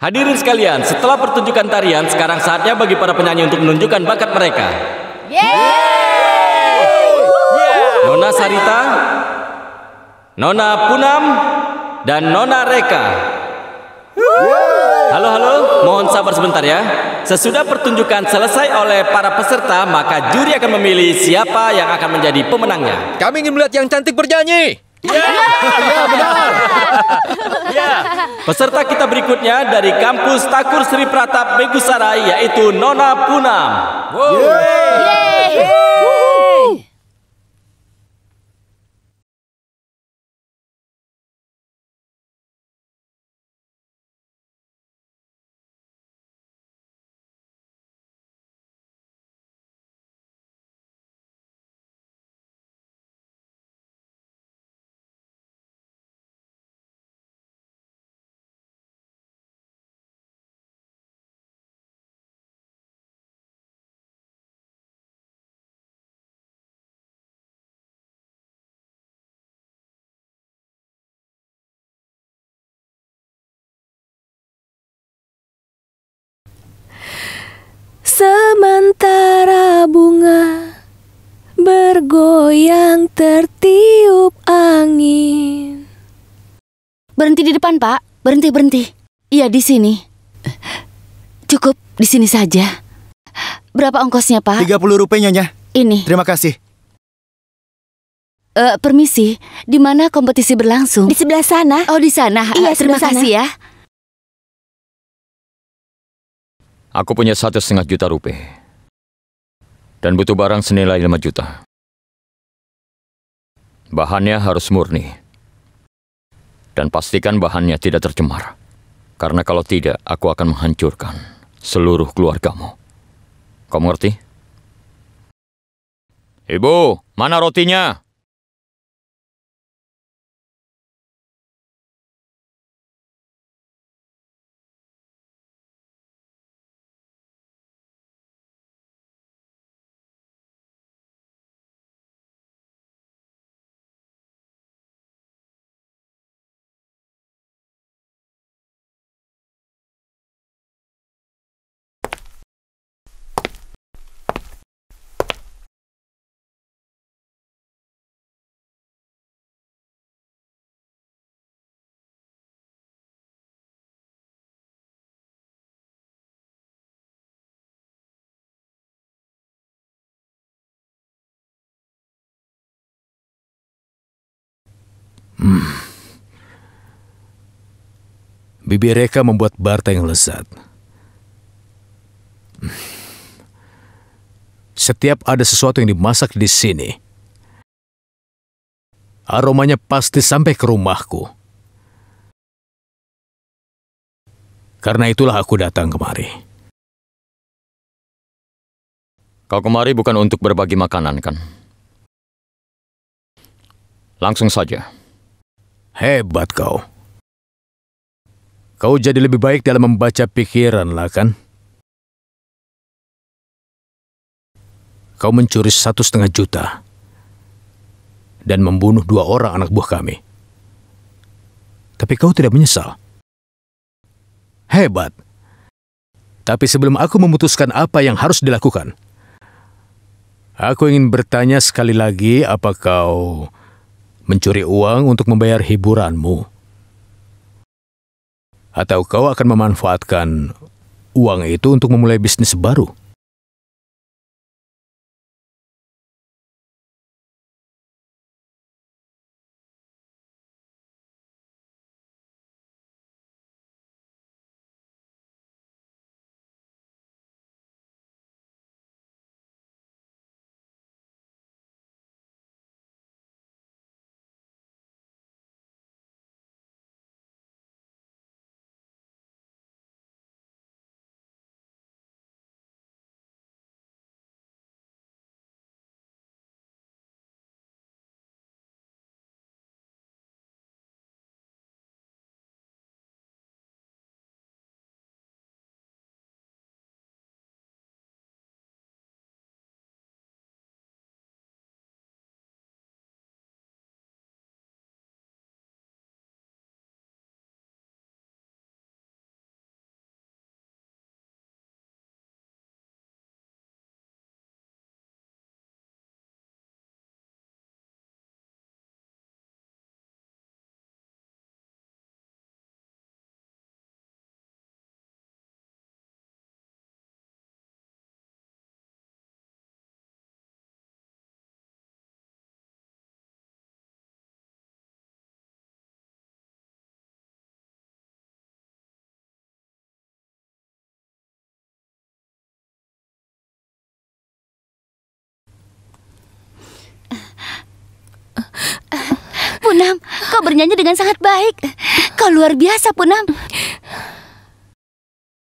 Hadirin sekalian, setelah pertunjukan tarian, sekarang saatnya bagi para penyanyi untuk menunjukkan bakat mereka. Yeay! Nona Sarita, Nona Punam, dan Nona Reka. Halo halo, mohon sabar sebentar ya. Sesudah pertunjukan selesai oleh para peserta, maka juri akan memilih siapa yang akan menjadi pemenangnya. Kami ingin melihat yang cantik bernyanyi. Ya, ya benar. Ya. Peserta kita berikutnya dari kampus Takur Sri Pratap Megusarai yaitu Nona Punam. Wow. Yeah. Yeah. goyang tertiup angin. Berhenti di depan, Pak. Berhenti, berhenti. Iya, di sini. Cukup di sini saja. Berapa ongkosnya, Pak? 30 rupiah, Nyonya. Ini. Terima kasih. Uh, permisi, di mana kompetisi berlangsung? Di sebelah sana. Oh, di sana. Iya, eh, terima sana. kasih ya. Aku punya satu setengah juta rupiah dan butuh barang senilai lima juta. Bahannya harus murni. Dan pastikan bahannya tidak tercemar. Karena kalau tidak, aku akan menghancurkan seluruh keluargamu. Kamu ngerti? Ibu, mana rotinya? Hmm. mereka Reka membuat Barta yang lezat. Setiap ada sesuatu yang dimasak di sini, aromanya pasti sampai ke rumahku. Karena itulah aku datang kemari. Kau kemari bukan untuk berbagi makanan, kan? Langsung saja. Hebat kau. Kau jadi lebih baik dalam membaca pikiran lah kan? Kau mencuri satu setengah juta dan membunuh dua orang anak buah kami. Tapi kau tidak menyesal. Hebat. Tapi sebelum aku memutuskan apa yang harus dilakukan, aku ingin bertanya sekali lagi apa kau mencuri uang untuk membayar hiburanmu. Atau kau akan memanfaatkan uang itu untuk memulai bisnis baru. Punam, kau bernyanyi dengan sangat baik. Kau luar biasa, Punam.